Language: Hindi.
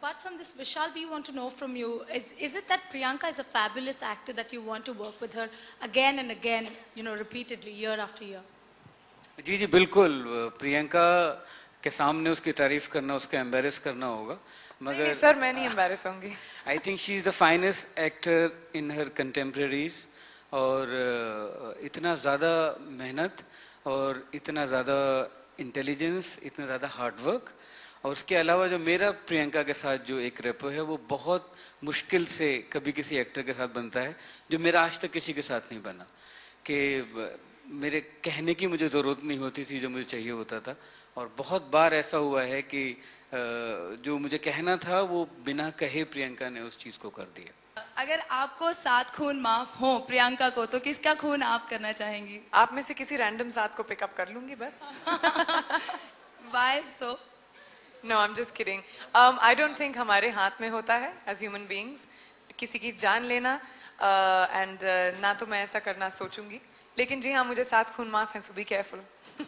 Apart from this, Vishal, we want to know from you, is, is it that Priyanka is a fabulous actor that you want to work with her again and again, you know, repeatedly, year after year? जी जी बिल्कुल प्रियंका के सामने उसकी तारीफ करना उसका एम्बेरस करना होगा मगर नहीं सर मैं नहीं एम्बेरस होंगी I think she is the finest actor in her contemporaries और uh, इतना ज़्यादा मेहनत और इतना ज़्यादा इंटेलिजेंस इतना ज़्यादा हार्डवर्क और उसके अलावा जो मेरा प्रियंका के साथ जो एक रेपो है वो बहुत मुश्किल से कभी किसी एक्टर के साथ बनता है जो मेरा आज तक किसी के साथ नहीं बना कि मेरे कहने की मुझे ज़रूरत नहीं होती थी जो मुझे चाहिए होता था और बहुत बार ऐसा हुआ है कि जो मुझे कहना था वो बिना कहे प्रियंका ने उस चीज़ को कर दिया अगर आपको सात खून माफ हो प्रियंका को तो किसका खून आप करना चाहेंगी आप में से किसी रैंडम सात को पिकअप कर लूंगी बस why so so? No I am just kidding I don't think हमारे हाथ में होता है एज ह्यूमन बींग्स किसी की जान लेना एंड uh, uh, ना तो मैं ऐसा करना सोचूंगी लेकिन जी हाँ मुझे साथ खून माफ है सो बी केयरफुल